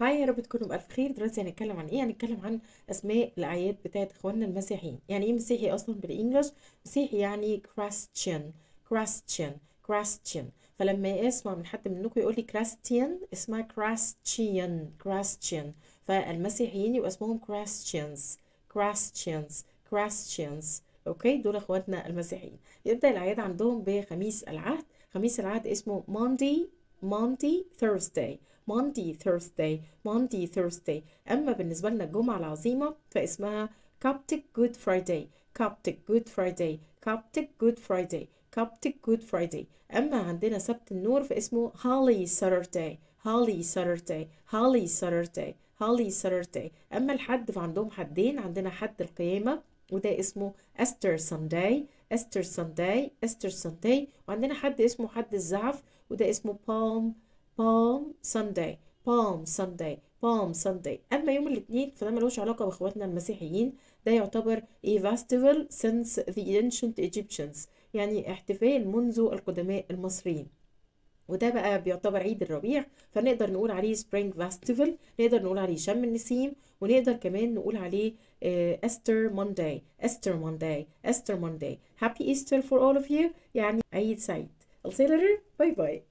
هاي يا رب تكونوا بألف خير دلوقتي هنتكلم عن ايه هنتكلم عن اسماء الاعياد بتاعت اخواننا المسيحيين يعني ايه مسيحي اصلا بالانجلش مسيحي يعني كريستيان كريستيان كريستيان فلما اسمع من حد منكم يقول لي كريستيان اسمها كريستيان كريستيان فالمسيحيين يبقى اسمهم كريستيانز كريستيانز كريستيانز اوكي دول اخواتنا المسيحيين يبدا العياد عندهم بخميس العهد خميس العهد اسمه ماندي Monday Thursday Monday Thursday Monday Thursday أما بالنسبة لنا الجمعة العظيمة فاسمها Coptic Good Friday Coptic Good Friday Coptic Good Friday Coptic Good Friday أما عندنا سبت النور فاسمه Holy Saturday Holy Saturday Holy Saturday Holy Saturday أما الحد فعندهم حدين عندنا حد القيامة وده اسمه أستر سانداي أستر سانداي أستر سانداي وعندنا حد اسمه حد الزعف وده اسمه بالم بالم سانداي بالم سانداي بالم سانداي أما يوم الاثنين فده ملوش علاقة بإخواتنا المسيحيين ده يعتبر a festival since the ancient Egyptians يعني احتفال منذ القدماء المصريين وده بقى بيعتبر عيد الربيع فنقدر نقول عليه سبرينج فاستيفال نقدر نقول عليه شم النسيم ونقدر كمان نقول عليه استر مونداي استر مونداي استر مونداي هابي ايستر فور اول اوف يو يعني عيد سعيد I'll see you later. Bye bye.